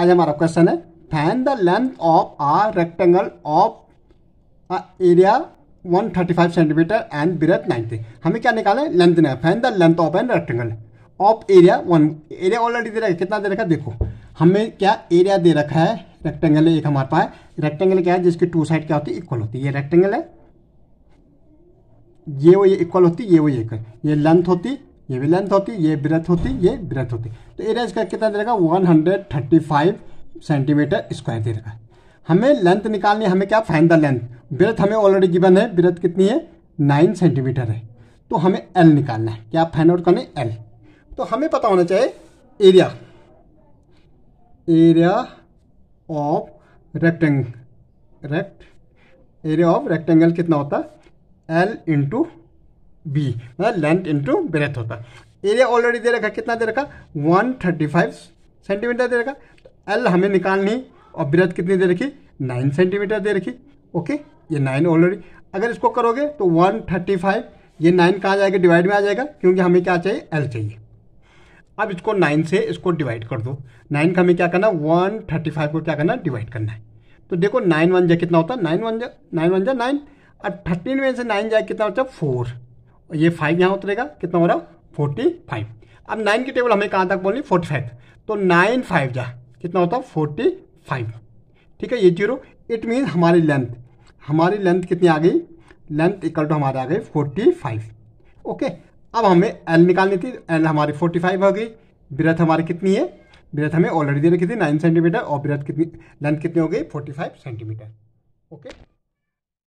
आज हमारा क्वेश्चन है find the length of a rectangle of area 135 centimetre and breadth 90 हमें क्या निकालें लेंथ ने find the length of an rectangle of area one area already दे रखा है कितना दे रखा है देखो हमें क्या एरिया दे रखा है रेक्टेंगल एक हमारे पास रेक्टेंगल क्या है जिसकी टू साइड क्या होती है इक्वल होती है ये रेक्टेंगल है ये वो ये इक्वल होती है ये वो ये ये लेंथ होती ये भी लेंथ होती ये ब्रेथ होती ये ब्रेथ होती तो एरिया इसका कितना देगा one hundred thirty five centimetre square दे रखा है हमें लेंथ निकालनी हमें क्या फाइन द लेंथ ब्रेथ हमें ऑलरेडी गिवन है ब्रेथ कितनी है नाइन सेंटीमीटर है तो हमें एल निकालना है क्या फाइन आउट करना है एल तो हमें पता होना चाहिए area area of rectangle rect area of rectangle कितना होता है एल इंटू बी मतलब लेंथ इंटू ब्रेथ होता है एरिया ऑलरेडी दे रखा कितना दे रखा वन थर्टी फाइव सेंटीमीटर दे रखा तो एल हमें निकालनी और ब्रेथ कितनी दे रखी नाइन सेंटीमीटर दे रखी ओके ये नाइन ऑलरेडी अगर इसको करोगे तो वन थर्टी फाइव ये नाइन कहाँ जाएगा डिवाइड में आ जाएगा क्योंकि हमें क्या चाहिए एल चाहिए अब इसको नाइन से इसको डिवाइड कर दो नाइन का हमें क्या करना वन थर्टी फाइव को क्या करना डिवाइड करना है तो देखो नाइन वन जाए कितना होता है नाइन वन जा नाइन वन जा नाइन और थर्टीन में से नाइन जाए कितना होता है फोर ये फाइव यहाँ उतरेगा कितना हो रहा फोर्टी फाइव अब नाइन की टेबल हमें कहाँ तक बोलनी फोर्टी फाइव तो नाइन फाइव जा कितना होता है फोर्टी फाइव ठीक है ये जीरो इट मीन हमारी लेंथ हमारी लेंथ कितनी आ गई लेंथ इक्वल टू हमारे आ गई फोर्टी फाइव ओके अब हमें एल निकालनी थी एल हमारी फोर्टी फाइव हो गई ब्रेथ हमारी कितनी है ब्रेथ हमें ऑलरेडी दे रखी थी नाइन सेंटीमीटर और ब्रेथ कितनी लेंथ कितनी हो गई फोर्टी फाइव सेंटीमीटर ओके